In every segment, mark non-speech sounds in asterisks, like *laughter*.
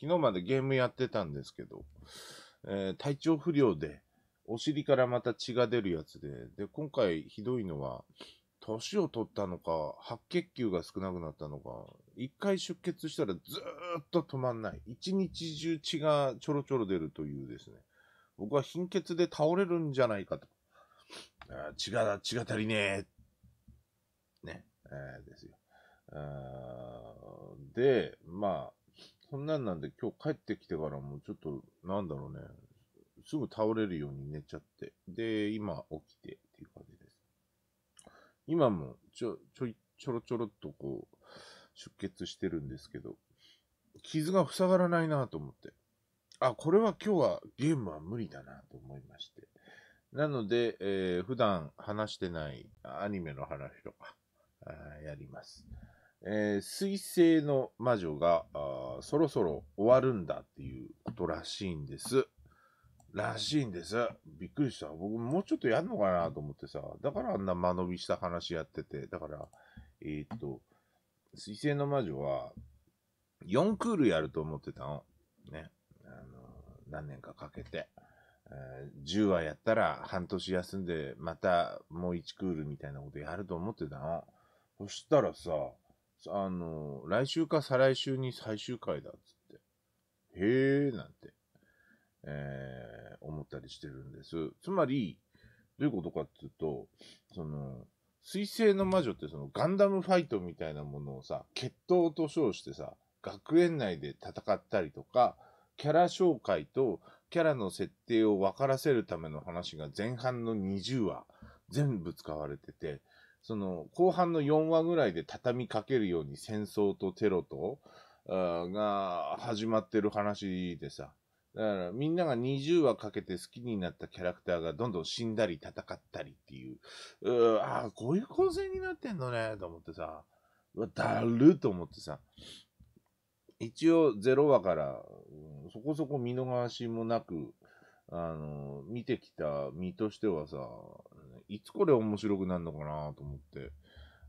昨日までゲームやってたんですけど、えー、体調不良で、お尻からまた血が出るやつで、で、今回ひどいのは、年を取ったのか、白血球が少なくなったのか、一回出血したらずーっと止まんない。一日中血がちょろちょろ出るというですね。僕は貧血で倒れるんじゃないかと。あ血が、血が足りねえ。ね。えー、ですよ。で、まあ、そんなんなんで今日帰ってきてからもうちょっと、なんだろうね、すぐ倒れるように寝ちゃって、で、今起きてっていう感じです。今もちょ、ちょい、ちょろちょろっとこう、出血してるんですけど、傷が塞がらないなと思って。あ、これは今日はゲームは無理だなと思いまして。なので、えー、普段話してないアニメの話とか、あやります。えー、水星の魔女がそろそろ終わるんだっていうことらしいんです。らしいんです。びっくりした。僕もうちょっとやんのかなと思ってさ、だからあんな間延びした話やってて、だから、えー、っと、水星の魔女は4クールやると思ってたの。ね。あの、何年かかけて。え10話やったら半年休んで、またもう1クールみたいなことやると思ってたの。そしたらさ、あの、来週か再来週に最終回だっつって、へえーなんて、えー、思ったりしてるんです。つまり、どういうことかっていうと、その、水星の魔女ってそのガンダムファイトみたいなものをさ、決闘と称してさ、学園内で戦ったりとか、キャラ紹介とキャラの設定を分からせるための話が前半の20話全部使われてて、その後半の4話ぐらいで畳みかけるように戦争とテロとが始まってる話でさだからみんなが20話かけて好きになったキャラクターがどんどん死んだり戦ったりっていううああこういう構成になってんのねと思ってさだると思ってさ一応0話から、うん、そこそこ見逃しもなくあの、見てきた身としてはさ、いつこれ面白くなるのかなと思って、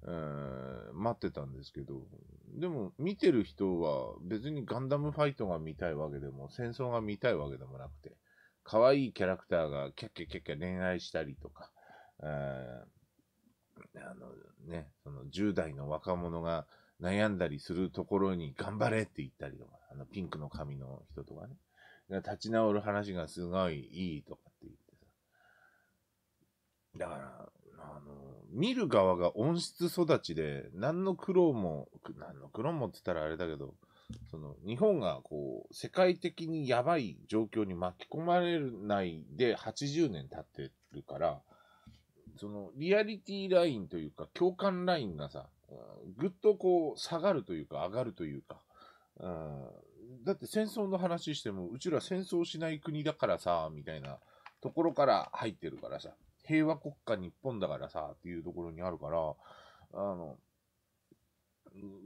えー、待ってたんですけど、でも見てる人は別にガンダムファイトが見たいわけでも、戦争が見たいわけでもなくて、可愛いキャラクターがキャッキャキャッキャ恋愛したりとか、えー、あのね、その10代の若者が悩んだりするところに頑張れって言ったりとか、あのピンクの髪の人とかね、立ち直る話がすごいいいとか、だから、あの、見る側が温室育ちで、何の苦労も、何の苦労もって言ったらあれだけど、その、日本がこう、世界的にやばい状況に巻き込まれないで80年経ってるから、その、リアリティラインというか、共感ラインがさ、ぐっとこう、下がるというか、上がるというか、うん、だって戦争の話しても、うちら戦争しない国だからさ、みたいなところから入ってるからさ、平和国家日本だからさ、っていうところにあるから、あの、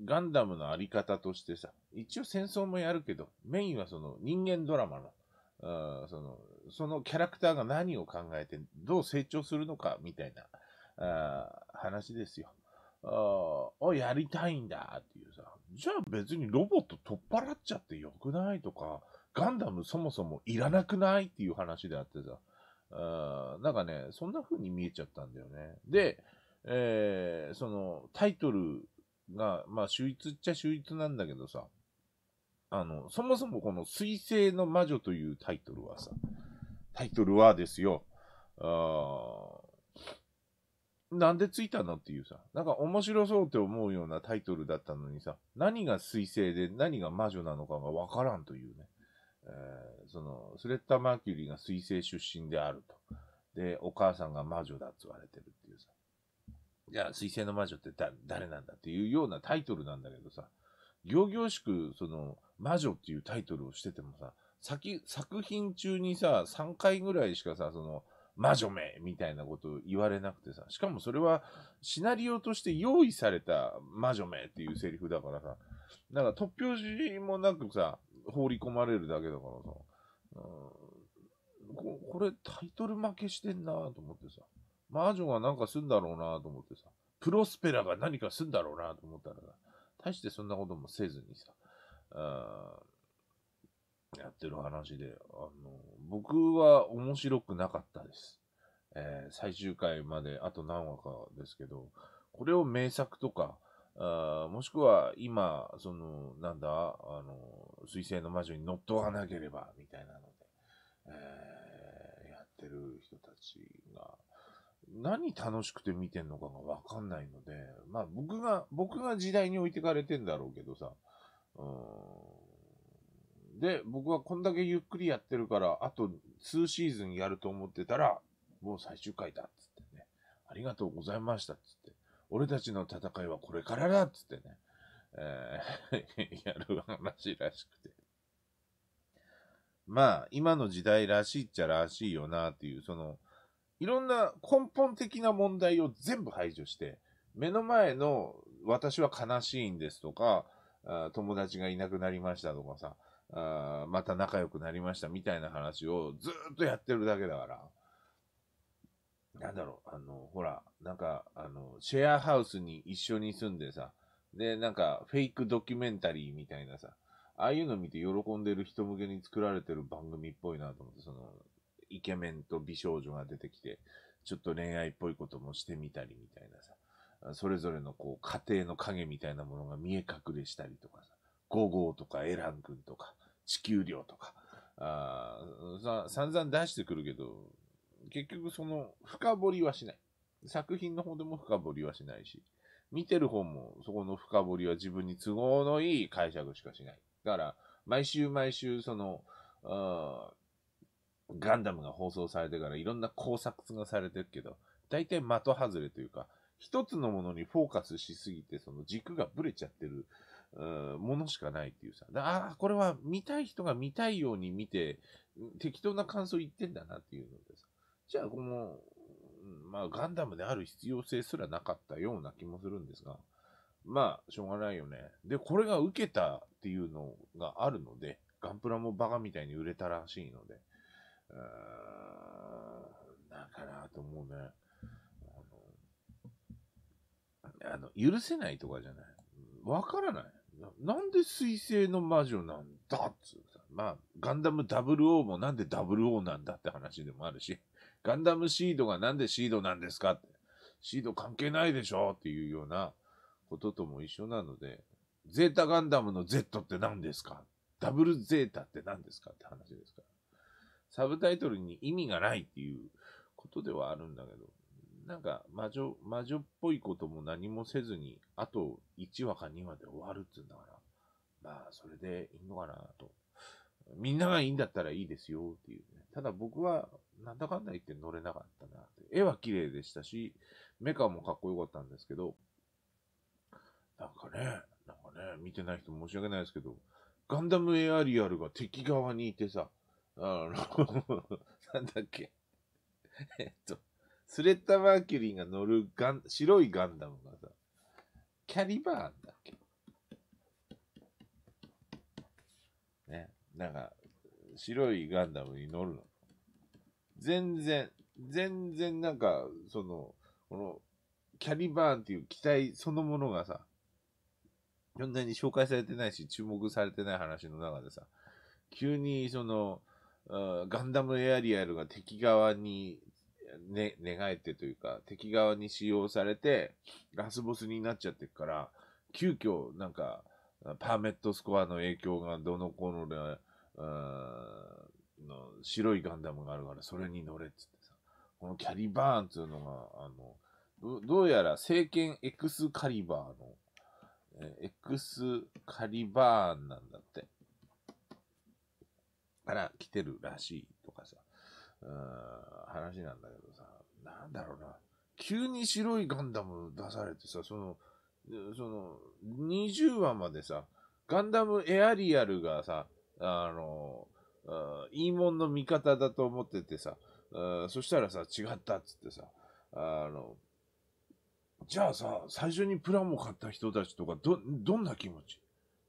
ガンダムのあり方としてさ、一応戦争もやるけど、メインはその人間ドラマの、あその、そのキャラクターが何を考えて、どう成長するのか、みたいな、あ話ですよ。あをやりたいんだっていうさ、じゃあ別にロボット取っ払っちゃってよくないとか、ガンダムそもそもいらなくないっていう話であってさ、なんかね、そんな風に見えちゃったんだよね。で、えー、そのタイトルが、まあ、秀逸っちゃ秀逸なんだけどさ、あの、そもそもこの水星の魔女というタイトルはさ、タイトルはですよ、あなんでついたのっていうさ、なんか面白そうって思うようなタイトルだったのにさ、何が水星で何が魔女なのかがわからんというね。えー、その、スレッタ・マーキュリーが水星出身であると。で、お母さんが魔女だっ言われてるっていうさ。じゃあ、水星の魔女ってだ誰なんだっていうようなタイトルなんだけどさ、行々しく、その、魔女っていうタイトルをしててもさ、先、作品中にさ、3回ぐらいしかさ、その、魔女めみたいなことを言われなくてさ、しかもそれはシナリオとして用意された魔女めっていうセリフだからさ、なんか突拍子もなくさ、放り込まれるだけだからさ、うん、ここれタイトル負けしてんなと思ってさ、魔女がなんかすんだろうなと思ってさ、プロスペラが何かすんだろうなと思ったら大してそんなこともせずにさ、うん、やってる話で、あの、僕は面白くなかったです。えー、最終回まであと何話かですけど、これを名作とか、あもしくは今、その、なんだ、あの、水星の魔女に乗っ取らなければ、みたいなので、えー、やってる人たちが、何楽しくて見てんのかがわかんないので、まあ僕が、僕が時代に置いてかれてんだろうけどさ、うん。で、僕はこんだけゆっくりやってるから、あと2シーズンやると思ってたら、もう最終回だ、つってね。ありがとうございました、つって。俺たちの戦いはこれからだっつってね、えー、*laughs* やる話らしくて。まあ、今の時代らしいっちゃらしいよなっていう、その、いろんな根本的な問題を全部排除して、目の前の私は悲しいんですとか、友達がいなくなりましたとかさ、また仲良くなりましたみたいな話をずっとやってるだけだから。なんだろう、あの、ほら、なんか、あの、シェアハウスに一緒に住んでさ、で、なんか、フェイクドキュメンタリーみたいなさ、ああいうの見て喜んでる人向けに作られてる番組っぽいなと思って、その、イケメンと美少女が出てきて、ちょっと恋愛っぽいこともしてみたりみたいなさ、それぞれのこう、家庭の影みたいなものが見え隠れしたりとかさ、ゴゴーとかエラン君とか、地球寮とか、あさ散々出してくるけど、結局その、深掘りはしない。作品の方でも深掘りはしないし、見てる方もそこの深掘りは自分に都合のいい解釈しかしない。だから、毎週毎週、その、ガンダムが放送されてからいろんな考察がされてるけど、大体的外れというか、一つのものにフォーカスしすぎて、その軸がブレちゃってる、ものしかないっていうさ。ああ、これは見たい人が見たいように見て、適当な感想言ってんだなっていうのです。じゃあこの、まあガンダムである必要性すらなかったような気もするんですが、まあしょうがないよね。で、これが受けたっていうのがあるので、ガンプラもバカみたいに売れたらしいので、うーん、んかなと思うね。あの、許せないとかじゃない。わからないな。なんで水星の魔女なんだっつうさ。まあ、ガンダム00もなんで00なんだって話でもあるし。ガンダムシードがなんでシードなんですかって、シード関係ないでしょっていうようなこととも一緒なので、ゼータガンダムの Z って何ですかダブルゼータって何ですかって話ですから。サブタイトルに意味がないっていうことではあるんだけど、なんか魔女、魔女っぽいことも何もせずに、あと1話か2話で終わるってうんだから、まあそれでいいのかなと。みんながいいんだったらいいですよっていう、ね。ただ僕はなんだかんだ言って乗れなかったなって。絵は綺麗でしたし、メカもかっこよかったんですけど、なんかね、なんかね、見てない人申し訳ないですけど、ガンダムエアリアルが敵側にいてさ、あの *laughs* なんだっけ、えっと、スレッタ・マーキュリーが乗るガン、白いガンダムがさ、キャリバーンだっけね、なんか、白いガンダムに乗るの。全然、全然なんか、その、この、キャリバーンっていう機体そのものがさ、そんなに紹介されてないし、注目されてない話の中でさ、急にその、ガンダムエアリアルが敵側に、ね、寝返ってというか、敵側に使用されて、ラスボスになっちゃってるから、急遽、なんか、パーメットスコアの影響がどの頃で、の白いガンダムがあるから、それに乗れっつってさ、このキャリバーンっていうのが、あの、どどうやら聖剣エクスカリバーの、えエクスカリバーンなんだって。から来てるらしいとかさ、うん、話なんだけどさ、なんだろうな。急に白いガンダム出されてさ、その、その、20話までさ、ガンダムエアリアルがさ、あの、あいいもんの味方だと思っててさ、そしたらさ、違ったっつってさ、あの、じゃあさ、最初にプラモ買った人たちとか、ど、どんな気持ち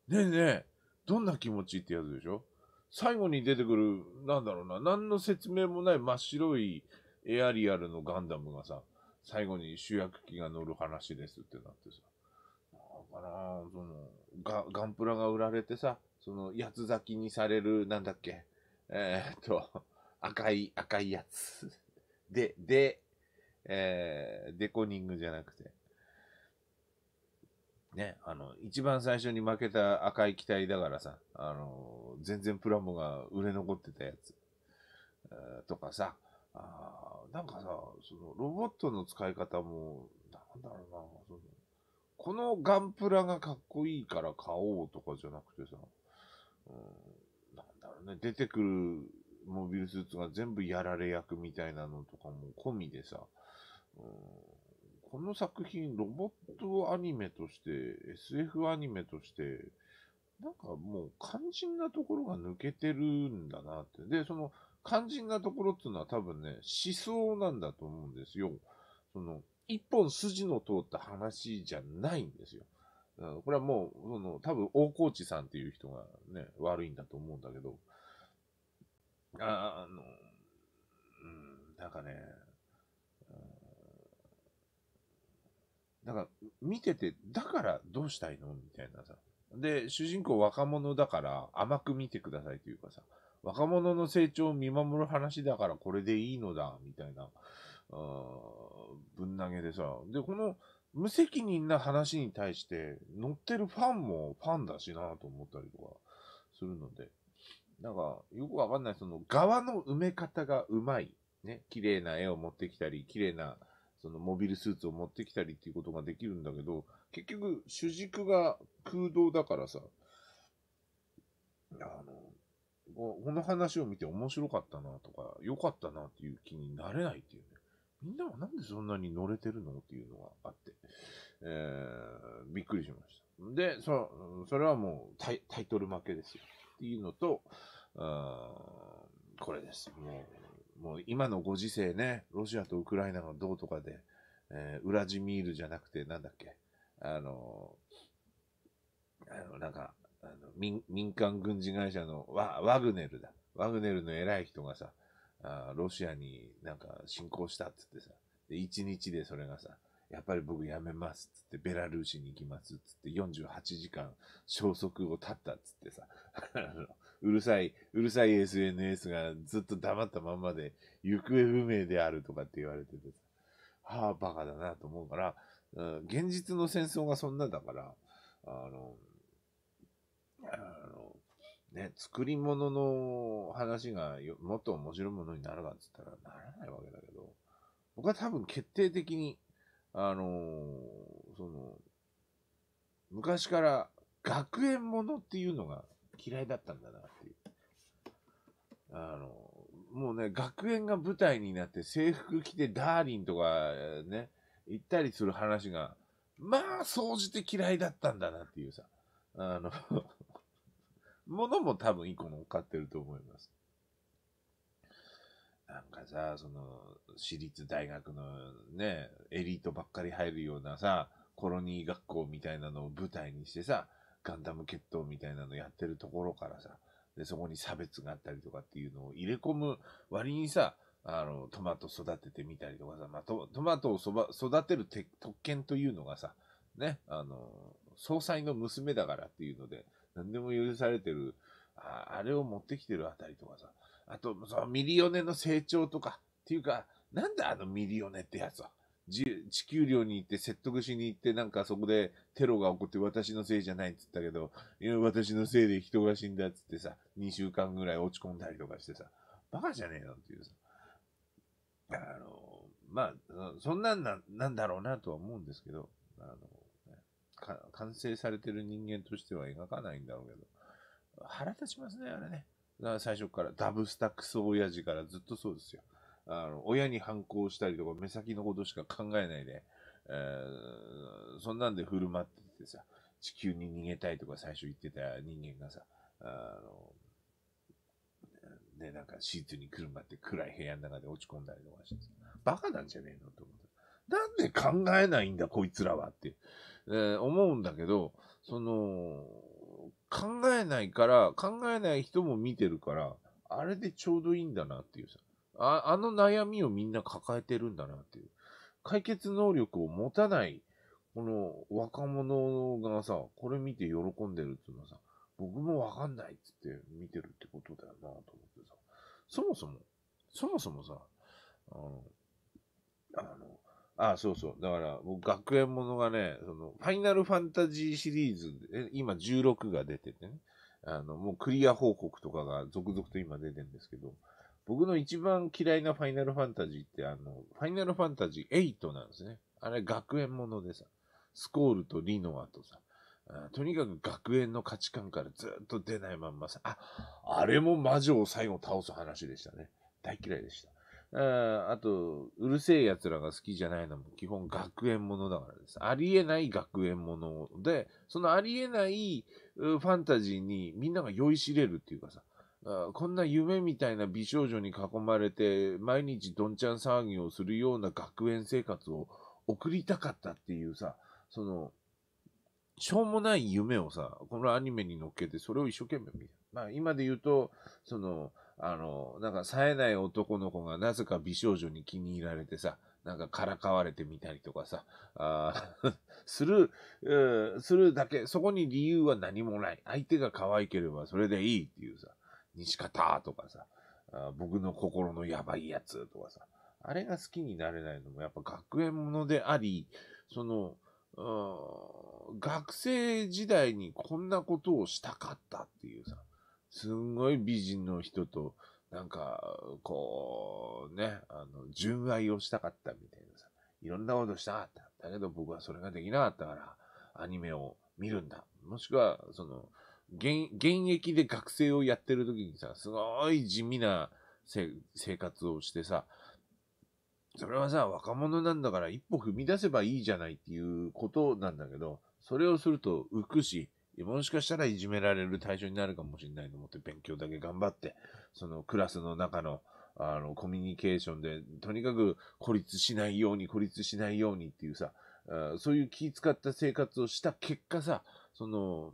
ねえねえ、どんな気持ちってやつでしょ最後に出てくる、なんだろうな、何の説明もない真っ白いエアリアルのガンダムがさ、最後に主役機が乗る話ですってなってさ、なかなそのガンプラが売られてさ、その、八つ咲きにされる、なんだっけ、えー、っと、赤い、赤いやつ。で、で、えー、デコニングじゃなくて。ね、あの、一番最初に負けた赤い機体だからさ、あの、全然プラモが売れ残ってたやつ。えー、とかさ、あなんかさ、その、ロボットの使い方も、なんだろうな、その、このガンプラがかっこいいから買おうとかじゃなくてさ、なんだろうね、出てくるモビルスーツが全部やられ役みたいなのとかも込みでさ、この作品、ロボットアニメとして、SF アニメとして、なんかもう肝心なところが抜けてるんだなって。で、その肝心なところっていうのは多分ね、思想なんだと思うんですよ。その、一本筋の通った話じゃないんですよ。これはもう、その、多分、大河内さんっていう人がね、悪いんだと思うんだけど、ああの、うん、なんかね、なんか、見てて、だからどうしたいのみたいなさ。で、主人公若者だから甘く見てくださいというかさ、若者の成長を見守る話だからこれでいいのだ、みたいな、ぶん投げでさ。で、この、無責任な話に対して乗ってるファンもファンだしなと思ったりとかするので、なんかよくわかんない、その側の埋め方がうまい。ね、綺麗な絵を持ってきたり、綺麗なそのモビルスーツを持ってきたりっていうことができるんだけど、結局主軸が空洞だからさ、あの、この話を見て面白かったなとか、良かったなっていう気になれないっていうね。みんなはなんでそんなに乗れてるのっていうのがあって、えー、びっくりしました。で、そそれはもうタイタイトル負けですよ。っていうのと、これです。もう、もう今のご時世ね、ロシアとウクライナがどうとかで、えー、ウラジミールじゃなくて、なんだっけ、あの、あの、なんか、あの民民間軍事会社のワワグネルだ。ワグネルの偉い人がさ、あロシアになんか侵攻したっつってさ、で、1日でそれがさ、やっぱり僕やめますっつって、ベラルーシに行きますっつって、48時間消息を絶ったっつってさ、うるさい、うるさい SNS がずっと黙ったままで、行方不明であるとかって言われててさ、はあ、バカだなと思うから、うん、現実の戦争がそんなだから、あの、あの、ね、作り物の話がもっと面白いものになるかって言ったらならないわけだけど、僕は多分決定的に、あのー、その、昔から学園ものっていうのが嫌いだったんだなっていう。あの、もうね、学園が舞台になって制服着てダーリンとかね、行ったりする話が、まあ、総じて嫌いだったんだなっていうさ、あのものも多分一個乗っかってると思います。なんかさ、その、私立大学のね、エリートばっかり入るようなさ、コロニー学校みたいなのを舞台にしてさ、ガンダム決闘みたいなのやってるところからさ、で、そこに差別があったりとかっていうのを入れ込む割にさ、あの、トマト育ててみたりとかさ、まあ、トマトをそば育てる特権というのがさ、ね、あの、総裁の娘だからっていうので、何でも許されてる、ああれを持ってきてるあたりとかさ、あと、そのミリオネの成長とか、っていうか、なんであのミリオネってやつは。地球寮に行って説得しに行って、なんかそこでテロが起こって私のせいじゃないって言ったけど、いや、私のせいで人が死んだっつってさ、2週間ぐらい落ち込んだりとかしてさ、バカじゃねえのっていうさ。あの、まあ、そんなんな、なんだろうなとは思うんですけど、あの、完成されてる人間としては描かないんだろうけど、腹立ちますね、あれね。だから最初からダブスタクソ親父からずっとそうですよ。あの親に反抗したりとか、目先のことしか考えないで、えー、そんなんで振る舞っててさ、地球に逃げたいとか最初言ってた人間がさ、あの、で、なんかシーツにくるまって暗い部屋の中で落ち込んだりとかして、バカなんじゃねえのって思って。なんで考えないんだこいつらはってえー、思うんだけど、その、考えないから、考えない人も見てるから、あれでちょうどいいんだなっていうさ、ああの悩みをみんな抱えてるんだなっていう、解決能力を持たない、この若者がさ、これ見て喜んでるっていうのはさ、僕もわかんないっつって見てるってことだよなと思ってさ、そもそも、そもそもさ、あの、あの、ああ、そうそう。だから、僕、学園ものがね、その、ファイナルファンタジーシリーズ、え今16が出ててね、あの、もうクリア報告とかが続々と今出てるんですけど、僕の一番嫌いなファイナルファンタジーって、あの、ファイナルファンタジー8なんですね。あれ、学園ものでさ、スコールとリノアとさ、とにかく学園の価値観からずっと出ないまんまさ、あ、あれも魔女を最後倒す話でしたね。大嫌いでした。ああと、うるせえ奴らが好きじゃないのも基本学園ものだからです。ありえない学園もので、そのありえないファンタジーにみんなが酔いしれるっていうかさ、あこんな夢みたいな美少女に囲まれて、毎日どんちゃん騒ぎをするような学園生活を送りたかったっていうさ、その、しょうもない夢をさ、このアニメに乗っけて、それを一生懸命見る。まあ、今で言うと、その、あの、なんか冴えない男の子がなぜか美少女に気に入られてさ、なんかからかわれてみたりとかさ、あ *laughs* する、うん、するだけ、そこに理由は何もない。相手が可愛ければそれでいいっていうさ、西方とかさ、あ僕の心のやばいやつとかさ、あれが好きになれないのもやっぱ学園ものであり、その、うん、学生時代にこんなことをしたかったっていうさ、すんごい美人の人と、なんか、こう、ね、あの、純愛をしたかったみたいなさ、いろんなことしたかった。だけど僕はそれができなかったから、アニメを見るんだ。もしくは、その、現役で学生をやってる時にさ、すごい地味な生活をしてさ、それはさ、若者なんだから一歩踏み出せばいいじゃないっていうことなんだけど、それをすると浮くし、もしかしたらいじめられる対象になるかもしれないと思って勉強だけ頑張って、そのクラスの中の、あの、コミュニケーションで、とにかく孤立しないように、孤立しないようにっていうさ、そういう気使った生活をした結果さ、その、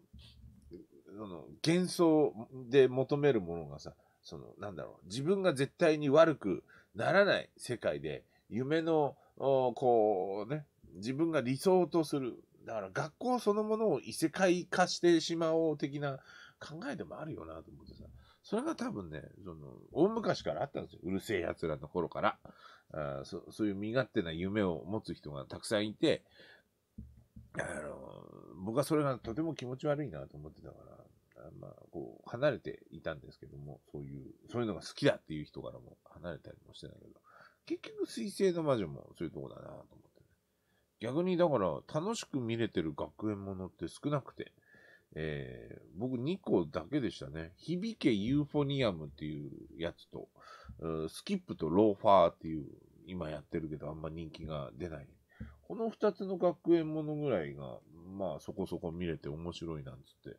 その幻想で求めるものがさ、その、なんだろう、自分が絶対に悪くならない世界で、夢の、こうね、自分が理想とする、だから学校そのものを異世界化してしまおう的な考えでもあるよなと思ってさ。それが多分ね、その、大昔からあったんですよ。うるせえ奴らの頃から。あそそういう身勝手な夢を持つ人がたくさんいて、あの、僕はそれがとても気持ち悪いなと思ってたから、あまあ、こう、離れていたんですけども、そういう、そういうのが好きだっていう人からも離れたりもしてたけど、結局、水星の魔女もそういうとこだなと思って。逆にだから楽しく見れてる学園ものって少なくて、えー、僕2個だけでしたね。響けユーフォニアムっていうやつと、スキップとローファーっていう、今やってるけどあんま人気が出ない。この2つの学園ものぐらいが、まあそこそこ見れて面白いなんつって。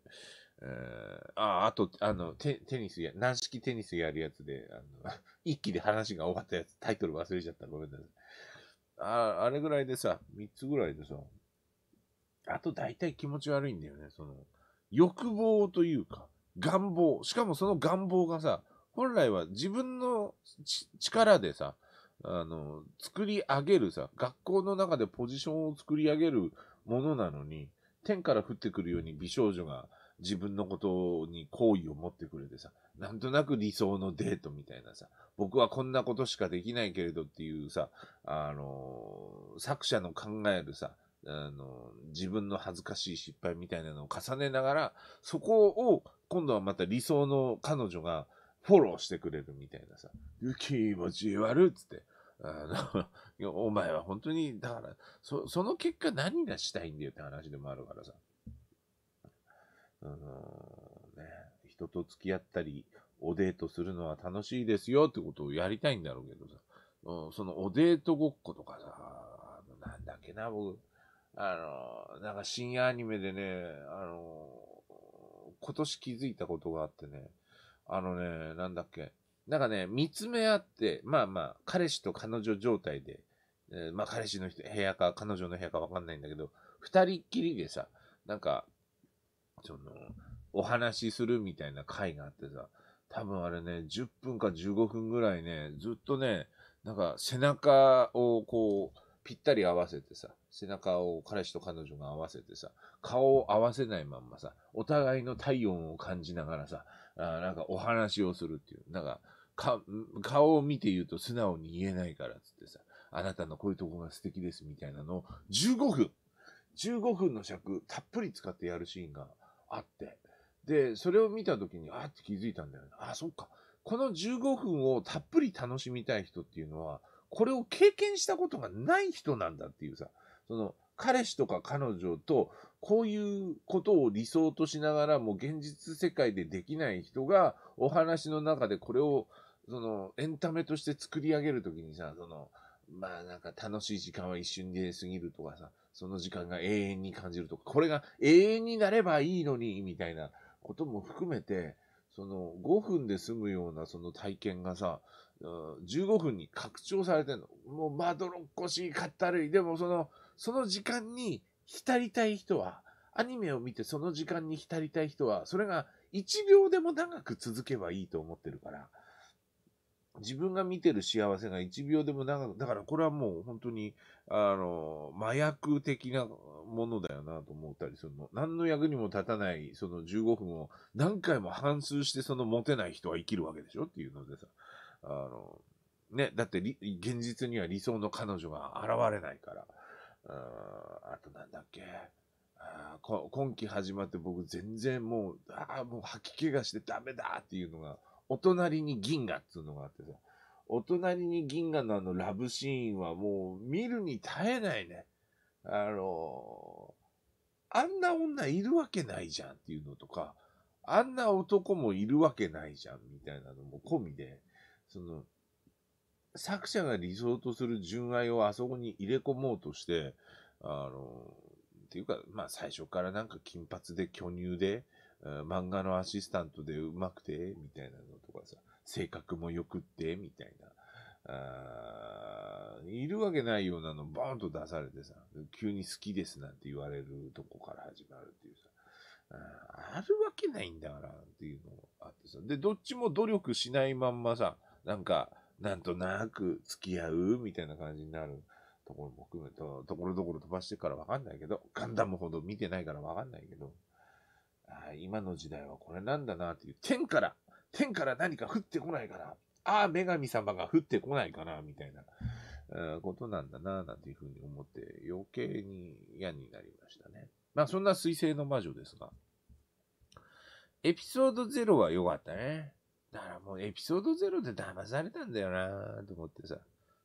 えー、あ、あと、あの、テテニスや、軟式テニスやるやつで、あの、*laughs* 一気で話が終わったやつ、タイトル忘れちゃった。ごめんなさい。ああれぐらいでさ、3つぐらいでさ、あと大体気持ち悪いんだよね、その、欲望というか、願望。しかもその願望がさ、本来は自分の力でさ、あの、作り上げるさ、学校の中でポジションを作り上げるものなのに、天から降ってくるように美少女が自分のことに好意を持ってくれてさ、なんとなく理想のデートみたいなさ、僕はこんなことしかできないけれどっていうさ、あの、作者の考えるさ、あの、自分の恥ずかしい失敗みたいなのを重ねながら、そこを今度はまた理想の彼女がフォローしてくれるみたいなさ、気持ち悪っつって、あの、*laughs* お前は本当に、だから、そ、その結果何がしたいんだよって話でもあるからさ。あのー、ね、人と付き合ったり、おデートするのは楽しいですよってことをやりたいんだろうけどさ、うん、そのおデートごっことかさ、あのなんだっけな、僕、あのー、なんか深夜アニメでね、あのー、今年気づいたことがあってね、あのね、なんだっけ、なんかね、見つめ合って、まあまあ、彼氏と彼女状態で、えー、まあ彼氏の部屋か彼女の部屋かわかんないんだけど、二人っきりでさ、なんか、その、お話しするみたいな回があってさ、多分あれね、10分か15分ぐらいね、ずっとね、なんか背中をこう、ぴったり合わせてさ、背中を彼氏と彼女が合わせてさ、顔を合わせないまんまさ、お互いの体温を感じながらさ、あなんかお話をするっていう、なんかか、顔を見て言うと素直に言えないからっつってさ、あなたのこういうとこが素敵ですみたいなのを15分、15分の尺たっぷり使ってやるシーンがあって、で、それを見た時に、あって気づいたんだよね。あ、そっか。この15分をたっぷり楽しみたい人っていうのは、これを経験したことがない人なんだっていうさ、その、彼氏とか彼女と、こういうことを理想としながらも現実世界でできない人が、お話の中でこれを、その、エンタメとして作り上げるときにさ、その、まあなんか楽しい時間は一瞬で過ぎるとかさ、その時間が永遠に感じるとか、これが永遠になればいいのに、みたいなことも含めて、その5分で済むようなその体験がさ、15分に拡張されてんの。もうまどろっこしい、かったるい。でもその、その時間に浸りたい人は、アニメを見てその時間に浸りたい人は、それが1秒でも長く続けばいいと思ってるから、自分が見てる幸せが1秒でも長く、だからこれはもう本当にあの、麻薬的なものだよなと思ったりするの。何の役にも立たない、その15分を何回も反数して、その持てない人は生きるわけでしょっていうのでさ、あの、ね、だって現実には理想の彼女が現れないから。あとなんだっけ。あ今期始まって僕全然もう、ああ、もう吐き気がしてダメだっていうのが、お隣に銀河っつうのがあってさ、お隣に銀河のあのラブシーンはもう見るに耐えないね。あの、あんな女いるわけないじゃんっていうのとか、あんな男もいるわけないじゃんみたいなのも込みで、その、作者が理想とする純愛をあそこに入れ込もうとして、あの、っていうか、まあ最初からなんか金髪で巨乳で、漫画のアシスタントでうまくて、みたいなのとかさ、性格も良くって、みたいな。あいるわけないようなのバーンと出されてさ、急に好きですなんて言われるとこから始まるっていうさ、ああるわけないんだからっていうのもあってさ、で、どっちも努力しないまんまさ、なんか、なんとなく付き合うみたいな感じになるところも含めて、ところどころ飛ばしてからわかんないけど、ガンダムほど見てないからわかんないけど、あ今の時代はこれなんだなっていう、天から天から何か降ってこないかな。ああ、女神様が降ってこないかな、みたいな、えことなんだな、なんていうふうに思って、余計に嫌になりましたね。まあ、そんな水星の魔女ですが。エピソード0は良かったね。だからもうエピソード0で騙されたんだよなと思ってさ。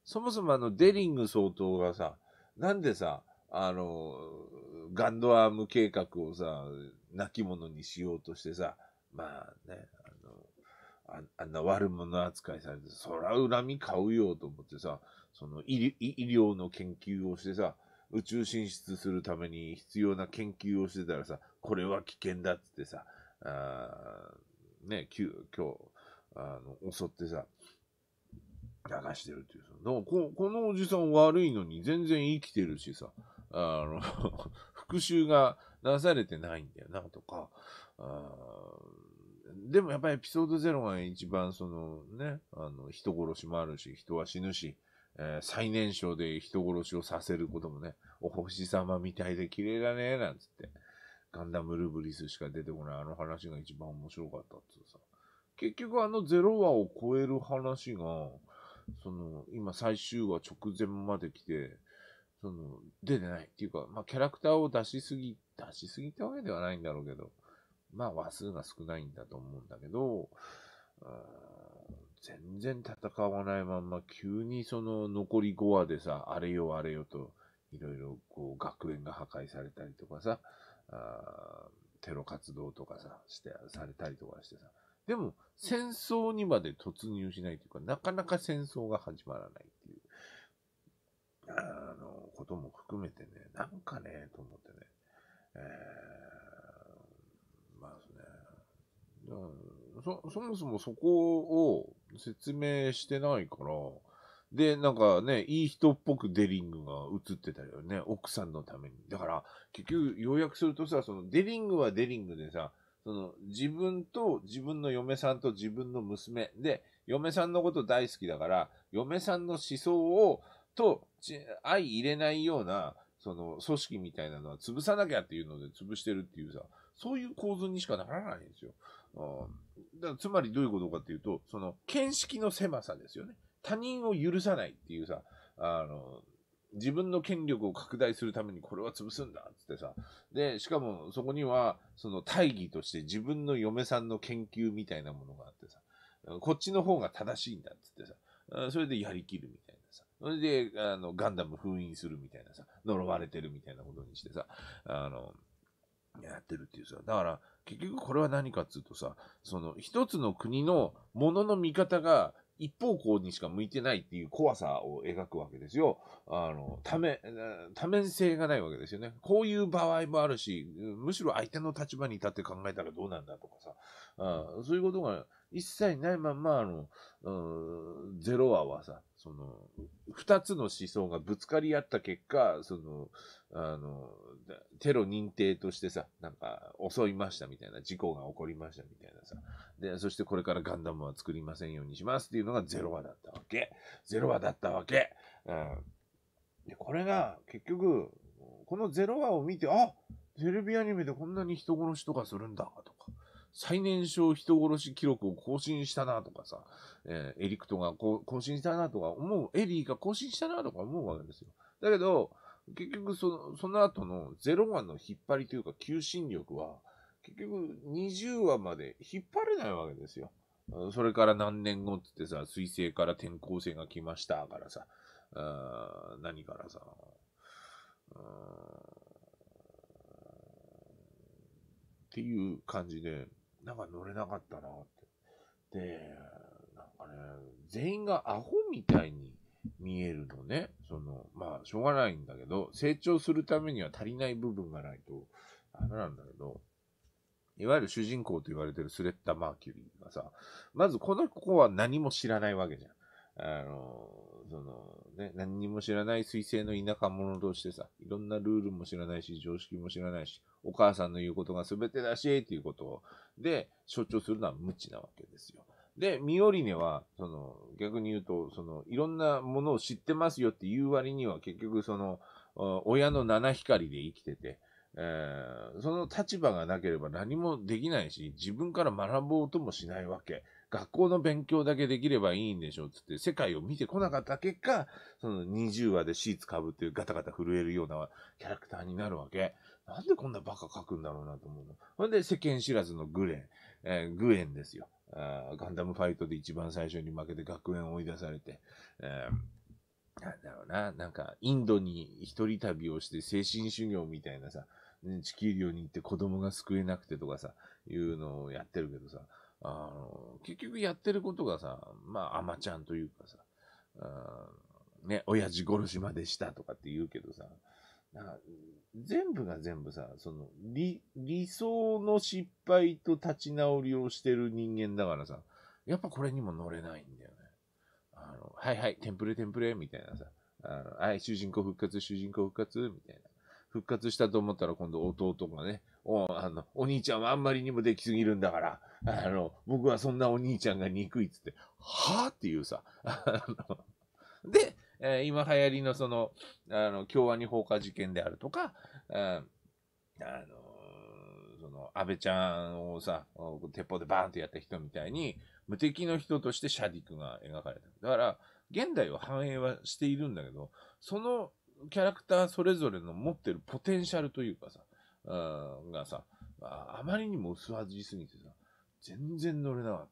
そもそもあのデリング総統がさ、なんでさ、あの、ガンドアーム計画をさ、泣き者にしようとしてさ、まあね、あんな悪者扱いされて、そら恨み買うよと思ってさ、その医療の研究をしてさ、宇宙進出するために必要な研究をしてたらさ、これは危険だっつってさ、あね、急遽、あの、襲ってさ、流してるっていうさ。ここのおじさん悪いのに全然生きてるしさ、あの *laughs* 復讐がなされてないんだよな、とか、あでもやっぱりエピソード0が一番そのね、あの、人殺しもあるし、人は死ぬし、えー、最年少で人殺しをさせることもね、お星様みたいで綺麗だね、なんつって。ガンダムルブリスしか出てこないあの話が一番面白かったっつさ。結局あの0話を超える話が、その、今最終話直前まで来て、その、出てないっていうか、まあ、キャラクターを出しすぎ、出しすぎたわけではないんだろうけど、まあ話数が少ないんだと思うんだけど、全然戦わないまんま、急にその残り5話でさ、あれよあれよと、いろいろこう学園が破壊されたりとかさ、テロ活動とかさ、して、されたりとかしてさ。でも、戦争にまで突入しないというか、なかなか戦争が始まらないっていう、あの、ことも含めてね、なんかそ、そもそもそこを説明してないから、で、なんかね、いい人っぽくデリングが映ってたよね、奥さんのために。だから、結局、要約するとさ、そのデリングはデリングでさ、その自分と自分の嫁さんと自分の娘で、嫁さんのこと大好きだから、嫁さんの思想を、と、相入れないような、その組織みたいなのは潰さなきゃっていうので潰してるっていうさ、そういう構図にしかならないんですよ。だつまりどういうことかっていうと、その、見識の狭さですよね。他人を許さないっていうさ、あの、自分の権力を拡大するためにこれは潰すんだっつってさ。で、しかもそこには、その大義として自分の嫁さんの研究みたいなものがあってさ、こっちの方が正しいんだっつってさ、それでやりきるみたいなさ。それで、あの、ガンダム封印するみたいなさ、呪われてるみたいなことにしてさ、あの、やってるっていうさ、だから結局これは何かっつうとさ、その一つの国のものの見方が一方向にしか向いてないっていう怖さを描くわけですよ。あの、ため、多面性がないわけですよね。こういう場合もあるし、むしろ相手の立場に立って考えたらどうなんだとかさ、あそういうことが一切ないまんま、あの、うん、ゼロ話はさ、その、二つの思想がぶつかり合った結果、その、あの、テロ認定としてさ、なんか、襲いましたみたいな、事故が起こりましたみたいなさ。で、そしてこれからガンダムは作りませんようにしますっていうのがゼロ話だったわけ。ゼロ話だったわけ。うん。で、これが、結局、このゼロ話を見て、あテレビアニメでこんなに人殺しとかするんだ、とか。最年少人殺し記録を更新したなとかさ、えー、エリクトが更新したなとか思う、エリーが更新したなとか思うわけですよ。だけど、結局その、その後の0話の引っ張りというか求心力は、結局20話まで引っ張れないわけですよ。それから何年後ってさ、彗星から転校星が来ましたからさ、あ何からさ、っていう感じで、なんか乗れなかったなって。で、なんかね、全員がアホみたいに見えるのね。その、まあ、しょうがないんだけど、成長するためには足りない部分がないと、ダメなんだけど、いわゆる主人公と言われてるスレッタ・マーキュリーがさ、まずこの子は何も知らないわけじゃん。あの、そのね、何にも知らない彗星の田舎者としてさ、いろんなルールも知らないし、常識も知らないし、お母さんの言うことが全てだし、っていうことを、で、象徴するのは無知なわけですよ。で、ミオリネは、その、逆に言うと、その、いろんなものを知ってますよっていう割には、結局、その、親の七光で生きてて、えー、その立場がなければ何もできないし、自分から学ぼうともしないわけ。学校の勉強だけできればいいんでしょうつって、世界を見てこなかった結果、その20話でシーツかぶってガタガタ震えるようなキャラクターになるわけ。なんでこんなバカ書くんだろうなと思うの。ほんで、世間知らずのグレン、えー、グエンですよ。あガンダムファイトで一番最初に負けて学園を追い出されて、えー、なんだろうな、なんか、インドに一人旅をして精神修行みたいなさ、ね、地球寮に行って子供が救えなくてとかさ、いうのをやってるけどさ、あの、結局やってることがさ、まあ、甘ちゃんというかさ、ね、親父殺しまでしたとかって言うけどさ、なんか全部が全部さ、その理、理想の失敗と立ち直りをしてる人間だからさ、やっぱこれにも乗れないんだよね。あの、はいはい、テンプレテンプレみたいなさ、あのはい、主人公復活、主人公復活みたいな。復活したと思ったら今度弟がね、おあのお兄ちゃんはあんまりにもできすぎるんだから、あの、僕はそんなお兄ちゃんが憎いっつって、はぁっていうさ、で、えー、今流行りのその、あの、京アに放火事件であるとか、あのその、安倍ちゃんをさ、鉄砲でバーンとやった人みたいに、無敵の人としてシャディクが描かれた。だから、現代を反映はしているんだけど、そのキャラクターそれぞれの持ってるポテンシャルというかさ、うん、がさ、あまりにも薄味すぎてさ、全然乗れなかっ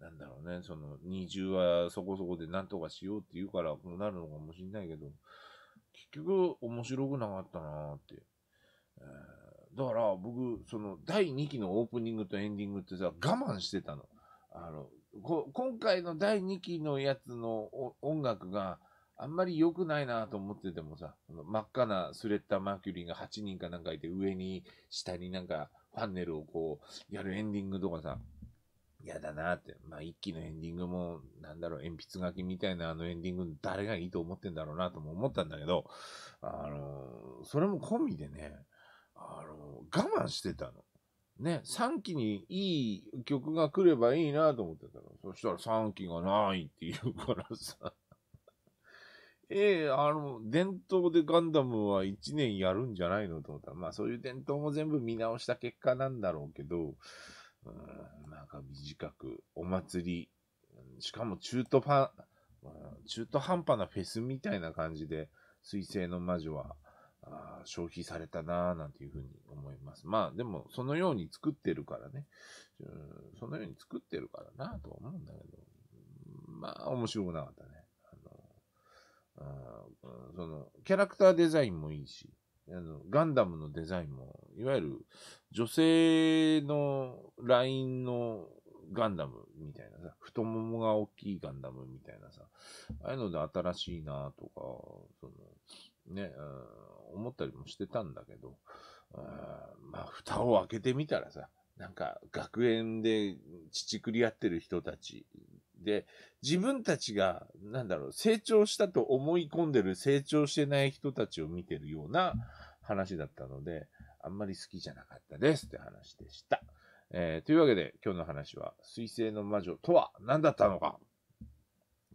なんだろうね、その、20はそこそこでなんとかしようって言うから、こうなるのかもしんないけど、結局面白くなかったなって。えー、だから僕、その、第2期のオープニングとエンディングってさ、我慢してたの。あの、こ今回の第2期のやつの音楽が、あんまり良くないなと思っててもさ、真っ赤なスレッタ・マーキュリーが8人かなんかいて、上に、下になんか、ファンネルをこう、やるエンディングとかさ、嫌だなって。まあ、一期のエンディングも、なんだろう、鉛筆書きみたいなあのエンディング、誰がいいと思ってんだろうなとも思ったんだけど、あの、それも込みでね、あの、我慢してたの。ね、3期にいい曲が来ればいいなと思ってたの。そしたら3期がないって言うからさ。*laughs* ええー、あの、伝統でガンダムは1年やるんじゃないのと思ったら、まあそういう伝統も全部見直した結果なんだろうけど、うん、なんか短く、お祭り、しかも中途パ中途半端なフェスみたいな感じで、水星の魔女は、あ消費されたなぁなんていうふうに思います。まあでも、そのように作ってるからね、うん、そのように作ってるからなと思うんだけど、まあ面白くなかったね。あの、あその、キャラクターデザインもいいし、あの、ガンダムのデザインも、いわゆる女性のラインのガンダムみたいなさ、太ももが大きいガンダムみたいなさ、ああいうので新しいなとか、その、ね、思ったりもしてたんだけど、まあ、蓋を開けてみたらさ、なんか学園で乳くり合ってる人たちで、自分たちが、なんだろう、成長したと思い込んでる成長してない人たちを見てるような話だったので、あんまり好きじゃなかったですって話でした。えー、というわけで、今日の話は、水星の魔女とは何だったのかっ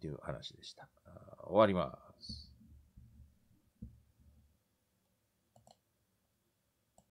ていう話でした。終わります。